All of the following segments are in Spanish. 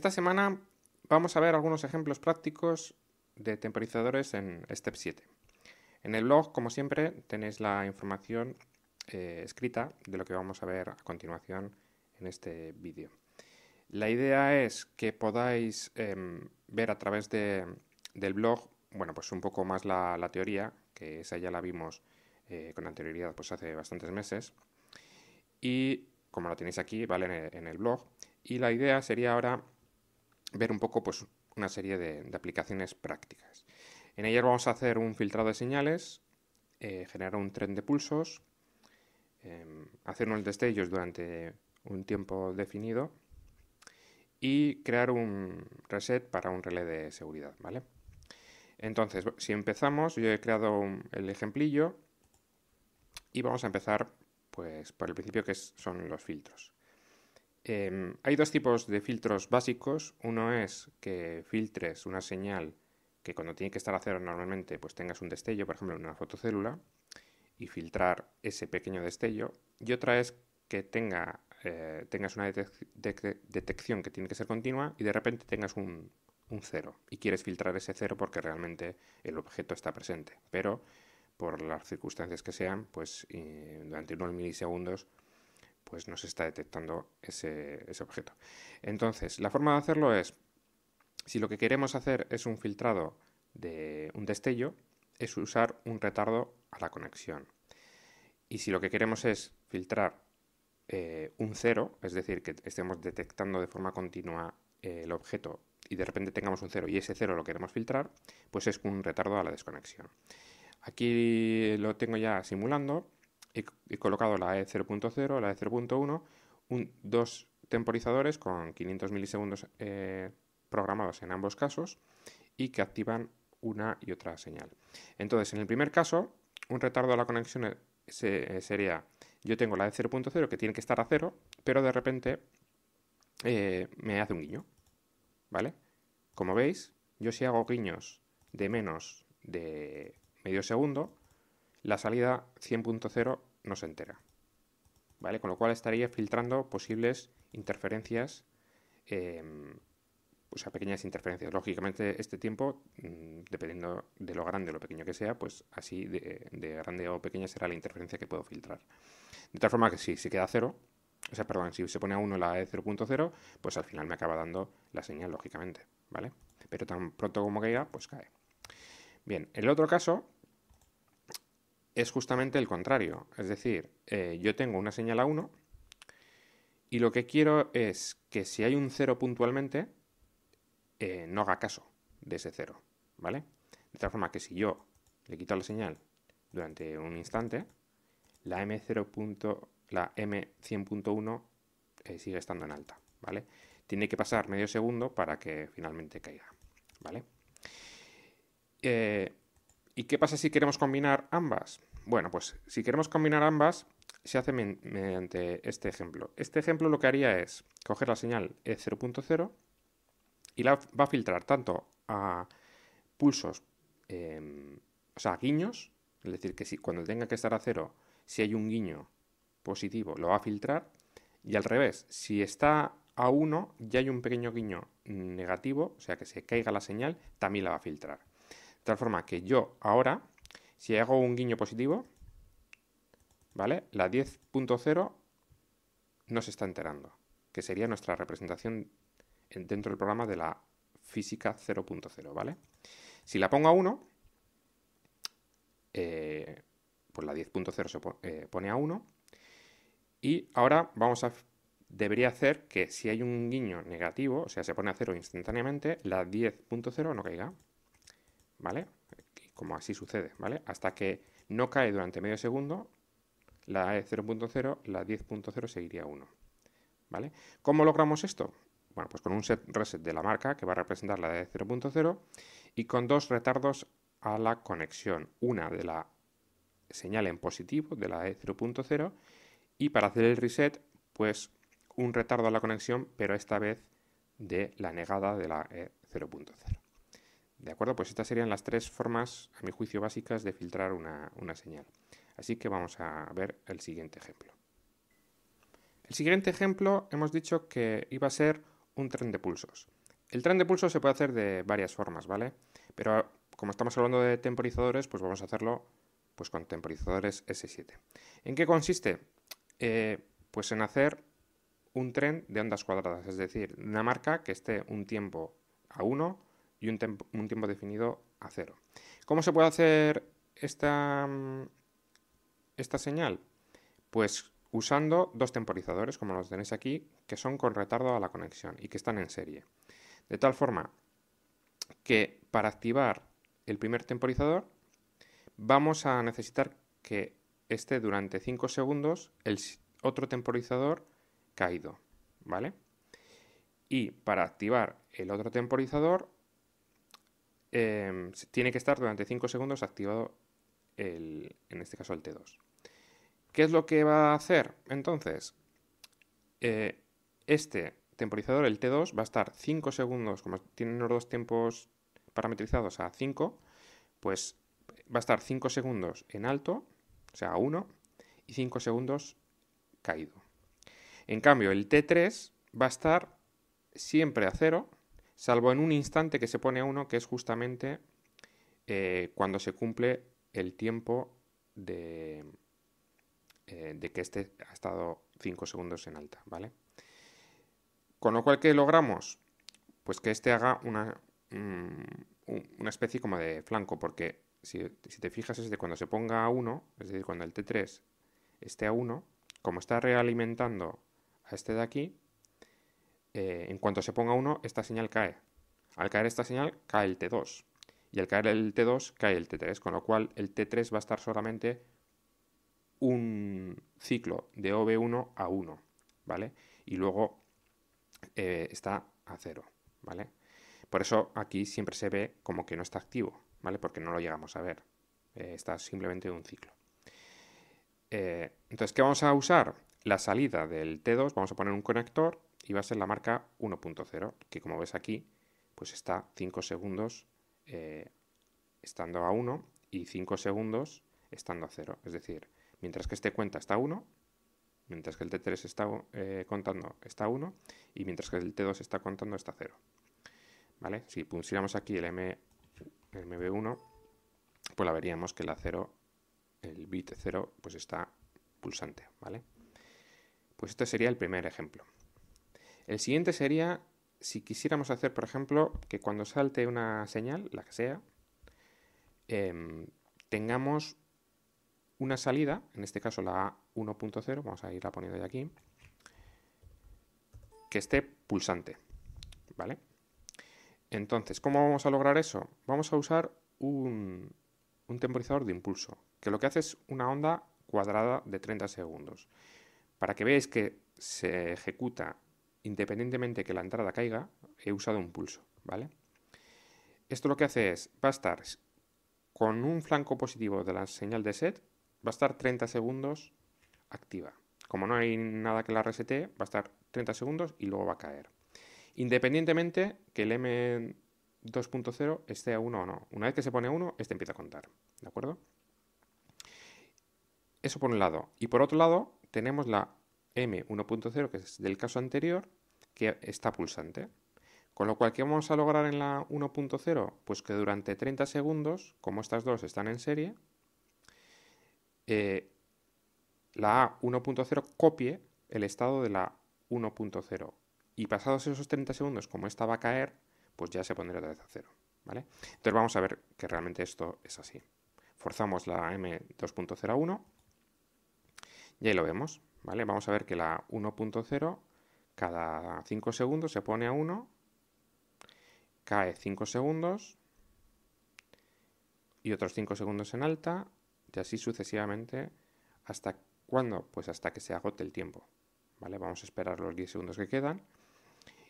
Esta semana vamos a ver algunos ejemplos prácticos de temporizadores en Step 7. En el blog, como siempre, tenéis la información eh, escrita de lo que vamos a ver a continuación en este vídeo. La idea es que podáis em, ver a través de, del blog, bueno, pues un poco más la, teoría, que esa ya la vimos eh, con anterioridad pues hace bastantes meses, y como la tenéis aquí, ¿vale? en el blog. Y la idea sería ahora ver un poco pues, una serie de, aplicaciones prácticas. En ellas vamos a hacer un filtrado de señales, eh, generar un tren de pulsos, em, hacer unos destellos durante un tiempo definido y crear un reset para un relé de seguridad, ¿vale? Entonces, si empezamos, yo he creado el ejemplillo y vamos a empezar pues por el principio que son los filtros. Em, hay dos tipos de filtros básicos. Uno es que filtres una señal que cuando tiene que estar a cero normalmente pues tengas un destello, por ejemplo, en una fotocélula, y filtrar ese pequeño destello. Y otra es que eh, tengas una detección que tiene que ser continua y de repente tengas un, cero y quieres filtrar ese cero porque realmente el objeto está presente. Pero por las circunstancias que sean, pues eh, durante unos milisegundos pues no se está detectando ese, objeto. Entonces, la forma de hacerlo es, si lo que queremos hacer es un filtrado de un destello, es usar un retardo a la conexión. Y si lo que queremos es filtrar eh, un cero, es decir, que estemos detectando de forma continua eh, el objeto y de repente tengamos un cero y ese cero lo queremos filtrar, pues es un retardo a la desconexión. Aquí lo tengo ya simulando he, colocado la E0.0, la E0.1, dos temporizadores con 500 milisegundos eh, programados en ambos casos y que activan una y otra señal. Entonces, en el primer caso, un retardo a la conexión e, sería, yo tengo la E0.0 que tiene que estar a cero, pero de repente eh, me hace un guiño, ¿vale? Como veis, yo si hago guiños de menos de medio segundo, la salida 100.0 no se entera. ¿Vale? Con lo cual estaría filtrando posibles interferencias, o em, sea, pues, pequeñas interferencias. Lógicamente, este tiempo, mm, dependiendo de lo grande o lo pequeño que sea, pues así de, grande o pequeña será la interferencia que puedo filtrar. De tal forma que si se queda cero, o sea, perdón, si se pone a 1 la de 0.0, pues al final me acaba dando la señal, lógicamente, ¿vale? Pero tan pronto como caiga, pues cae. Bien, el otro caso es justamente el contrario. Es decir, eh, yo tengo una señal A1 y lo que quiero es que si hay un 0 puntualmente, eh, no haga caso de ese 0. ¿Vale? De tal forma que si yo le quito la señal durante un instante, la M0. La M100.1 eh, sigue estando en alta. ¿Vale? Tiene que pasar medio segundo para que finalmente caiga. ¿Vale? ¿Y qué pasa si queremos combinar ambas? Bueno, pues si queremos combinar ambas, se hace mediante este ejemplo. Este ejemplo lo que haría es coger la señal E0.0 y la va a filtrar tanto a pulsos, em, o sea, a guiños, es decir, que si cuando tenga que estar a cero, si hay un guiño positivo, lo va a filtrar, y al revés, si está a 1, ya hay un pequeño guiño negativo, o sea, que se caiga la señal, también la va a filtrar. De tal forma que yo ahora, si hago un guiño positivo, ¿vale? La 10.0 no se está enterando, que sería nuestra representación dentro del programa de la física 0.0, ¿vale? Si la pongo a 1, eh, pues la 10.0 se eh, pone a 1. Y ahora vamos a debería hacer que si hay un guiño negativo, o sea, se pone a 0 instantáneamente, la 10.0 no caiga. ¿vale? Como así sucede, ¿vale? Hasta que no cae durante medio segundo, la e 0.0, la 10.0 seguiría 1, ¿vale? ¿Cómo logramos esto? Bueno, pues con un set reset de la marca que va a representar la de 0.0 y con dos retardos a la conexión, una de la señal en positivo de la E0.0 y para hacer el reset, pues un retardo a la conexión, pero esta vez de la negada de la E0.0. ¿De acuerdo? Pues estas serían las tres formas, a mi juicio, básicas de filtrar una, señal. Así que vamos a ver el siguiente ejemplo. El siguiente ejemplo hemos dicho que iba a ser un tren de pulsos. El tren de pulsos se puede hacer de varias formas, ¿vale? Pero como estamos hablando de temporizadores, pues vamos a hacerlo pues, con temporizadores S7. ¿En qué consiste? Eh, pues en hacer un tren de ondas cuadradas, es decir, una marca que esté un tiempo a 1 y un, tiempo definido a cero. ¿Cómo se puede hacer esta, mm, esta señal? Pues usando dos temporizadores, como los tenéis aquí, que son con retardo a la conexión y que están en serie. De tal forma que para activar el primer temporizador vamos a necesitar que esté durante 5 segundos el otro temporizador caído, ¿vale? Y para activar el otro temporizador Em, tiene que estar durante 5 segundos activado, en este caso el T2. ¿Qué es lo que va a hacer? Entonces, eh, este temporizador, el T2, va a estar 5 segundos, como tienen los dos tiempos parametrizados a 5, pues va a estar 5 segundos en alto, o sea, a 1, y 5 segundos caído. En cambio, el T3 va a estar siempre a 0, salvo en un instante que se pone a uno, que es justamente eh, cuando se cumple el tiempo de, eh, de que este ha estado 5 segundos en alta, ¿vale? Con lo cual, ¿qué logramos? Pues que este haga una, mm, una especie como de flanco, porque si, si, te fijas es de cuando se ponga a 1, es decir, cuando el T3 esté a 1, como está realimentando a este de aquí, eh, en cuanto se ponga 1, esta señal cae. Al caer esta señal, cae el T2. Y al caer el T2, cae el T3, con lo cual el T3 va a estar solamente un ciclo de OB1 a 1, ¿vale? Y luego eh, está a 0, ¿vale? Por eso aquí siempre se ve como que no está activo, ¿vale? Porque no lo llegamos a ver. Eh, está simplemente un ciclo. entonces, ¿qué vamos a usar? La salida del T2 vamos a poner un conector y va a ser la marca 1.0, que como ves aquí, pues está 5 eh, segundos estando a 1 y 5 segundos estando a 0. Es decir, mientras que este cuenta está a 1, mientras que el T3 eh, está contando está a 1 y mientras que el T2 está contando está a 0. ¿Vale? Si pusiéramos aquí el, M, MB1, pues la veríamos que la 0, el bit 0, pues está pulsante, ¿vale? Pues este sería el primer ejemplo. El siguiente sería si quisiéramos hacer, por ejemplo, que cuando salte una señal, la que sea, em, tengamos una salida, en este caso la A1.0, vamos a irla poniendo de aquí, que esté pulsante. ¿Vale? Entonces, ¿cómo vamos a lograr eso? Vamos a usar un, un temporizador de impulso, que lo que hace es una onda cuadrada de 30 segundos. Para que veáis que se ejecuta independientemente que la entrada caiga, he usado un pulso, ¿vale? Esto lo que hace es, va a estar con un flanco positivo de la señal de set, va a estar 30 segundos activa. Como no hay nada que la resete, va a estar 30 segundos y luego va a caer. Independientemente que el M2.0 esté a 1 o no. Una vez que se pone a 1, este empieza a contar. ¿De acuerdo? Eso por un lado. Y por otro lado, tenemos la M1.0, que es del caso anterior, que está pulsante. Con lo cual, ¿qué vamos a lograr en la 1.0? Pues que durante 30 segundos, como estas dos están en serie, eh, la A1.0 copie el estado de la 1.0. Y pasados esos 30 segundos, como esta va a caer, pues ya se pondrá otra vez a cero. ¿vale? Entonces vamos a ver que realmente esto es así. Forzamos la M2.01 y ahí lo vemos, ¿vale? Vamos a ver que la 1.0 cada 5 segundos se pone a 1, cae 5 segundos y otros 5 segundos en alta y así sucesivamente hasta cuándo? Pues hasta que se agote el tiempo, ¿vale? Vamos a esperar los 10 segundos que quedan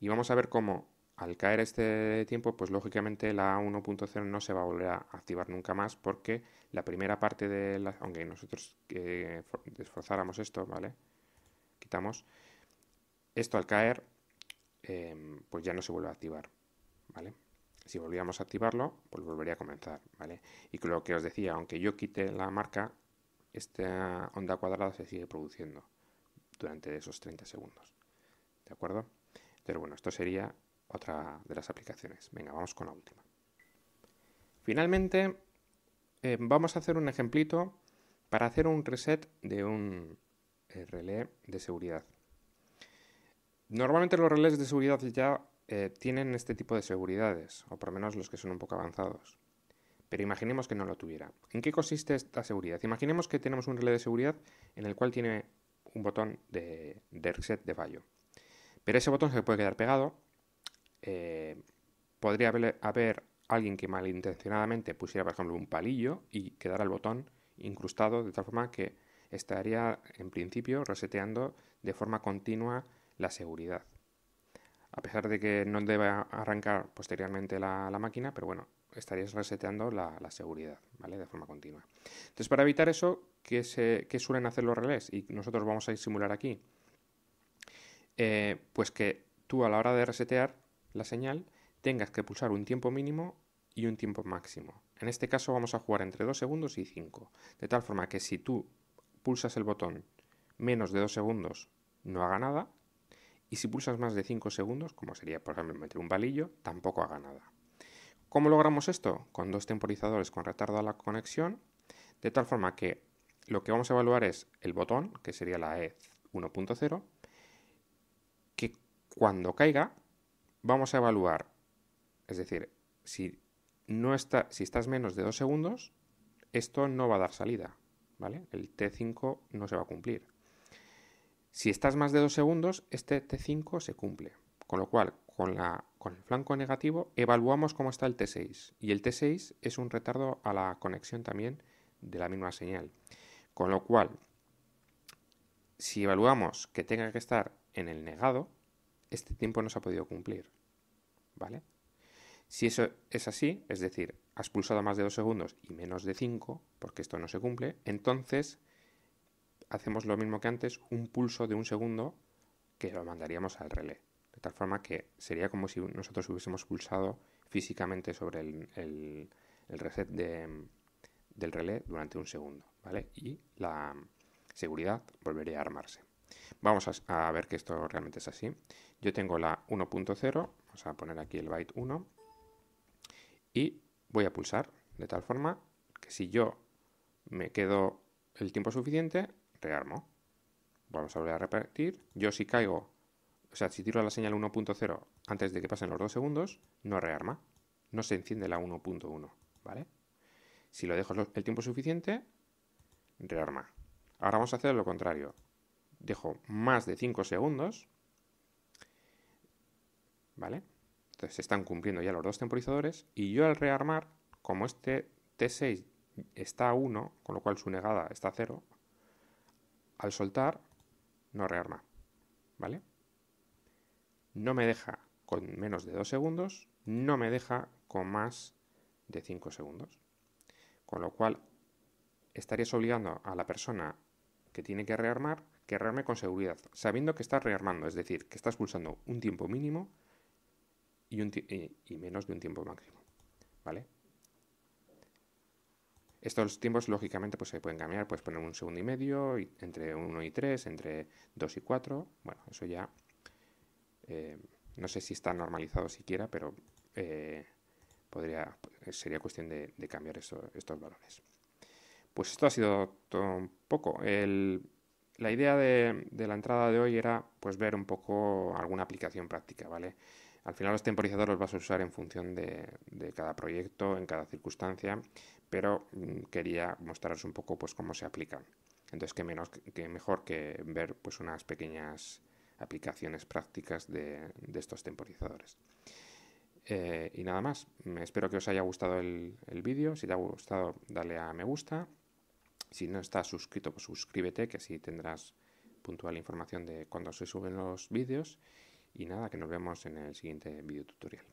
y vamos a ver cómo al caer este tiempo, pues lógicamente la 10 no se va a volver a activar nunca más porque la primera parte de la... Aunque nosotros eh, esforzáramos esto, ¿vale? Quitamos. Esto al caer, em, pues ya no se vuelve a activar, ¿vale? Si volvíamos a activarlo, pues volvería a comenzar, ¿vale? Y lo que os decía, aunque yo quite la marca, esta onda cuadrada se sigue produciendo durante esos 30 segundos, ¿de acuerdo? Pero bueno, esto sería otra de las aplicaciones. Venga, vamos con la última. Finalmente, eh, vamos a hacer un ejemplito para hacer un reset de un eh, relé de seguridad. Normalmente los relés de seguridad ya eh, tienen este tipo de seguridades, o por lo menos los que son un poco avanzados. Pero imaginemos que no lo tuviera. ¿En qué consiste esta seguridad? Imaginemos que tenemos un relé de seguridad en el cual tiene un botón de, de reset de fallo. Pero ese botón se puede quedar pegado eh, podría haber, alguien que malintencionadamente pusiera, por ejemplo, un palillo y quedara el botón incrustado de tal forma que estaría, en principio, reseteando de forma continua la seguridad. A pesar de que no deba arrancar posteriormente la, máquina, pero bueno, estarías reseteando la, seguridad, ¿vale? De forma continua. Entonces, para evitar eso, ¿qué, suelen hacer los relés? Y nosotros vamos a simular aquí. Eh, pues que tú a la hora de resetear la señal, tengas que pulsar un tiempo mínimo y un tiempo máximo. En este caso vamos a jugar entre 2 segundos y 5, de tal forma que si tú pulsas el botón menos de 2 segundos no haga nada, y si pulsas más de 5 segundos, como sería por ejemplo meter un palillo, tampoco haga nada. ¿Cómo logramos esto? Con dos temporizadores con retardo a la conexión, de tal forma que lo que vamos a evaluar es el botón, que sería la E 1.0, que cuando caiga vamos a evaluar, es decir, si, no está, si estás menos de 2 segundos, esto no va a dar salida, ¿vale? El T5 no se va a cumplir. Si estás más de 2 segundos, este T5 se cumple. Con lo cual, con, la, con el flanco negativo, evaluamos cómo está el T6. Y el T6 es un retardo a la conexión también de la misma señal. Con lo cual, si evaluamos que tenga que estar en el negado, este tiempo no se ha podido cumplir. ¿Vale? Si eso es así, es decir, has pulsado más de dos segundos y menos de cinco, porque esto no se cumple, entonces hacemos lo mismo que antes, un pulso de un segundo que lo mandaríamos al relé. De tal forma que sería como si nosotros hubiésemos pulsado físicamente sobre el, reset del relé durante un segundo, ¿vale? Y la seguridad volvería a armarse. Vamos a, ver que esto realmente es así. Yo tengo la 1.0, vamos a poner aquí el byte 1, y voy a pulsar de tal forma que si yo me quedo el tiempo suficiente, rearmo. Vamos a volver a repetir. Yo si caigo, o sea, si tiro la señal 1.0 antes de que pasen los 2 segundos, no rearma. No se enciende la 1.1, ¿vale? Si lo dejo el tiempo suficiente, rearma. Ahora vamos a hacer lo contrario dejo más de 5 segundos, ¿vale? Entonces se están cumpliendo ya los dos temporizadores y yo al rearmar, como este T6 está a 1, con lo cual su negada está a 0, al soltar no rearma, ¿vale? No me deja con menos de 2 segundos, no me deja con más de 5 segundos. Con lo cual estarías obligando a la persona que tiene que rearmar que rearme con seguridad, sabiendo que estás rearmando, es decir, que estás pulsando un tiempo mínimo y, menos de un tiempo máximo. ¿Vale? Estos tiempos, lógicamente, pues se pueden cambiar, puedes poner un segundo y medio, entre 1 y 3, entre 2 y 4. Bueno, eso ya eh, no sé si está normalizado siquiera, pero eh, podría, sería cuestión de, cambiar estos valores. Pues esto ha sido todo un poco. El, la idea de, la entrada de hoy era pues ver un poco alguna aplicación práctica, ¿vale? Al final los temporizadores los vas a usar en función de, cada proyecto, en cada circunstancia, pero mm, quería mostraros un poco pues cómo se aplican. Entonces, qué menos que mejor que ver pues unas pequeñas aplicaciones prácticas de, estos temporizadores. Eh, y nada más, espero que os haya gustado el, el vídeo, si te ha gustado dale a me gusta si no estás suscrito, pues suscríbete, que así tendrás puntual información de cuando se suben los vídeos. Y nada, que nos vemos en el siguiente video tutorial.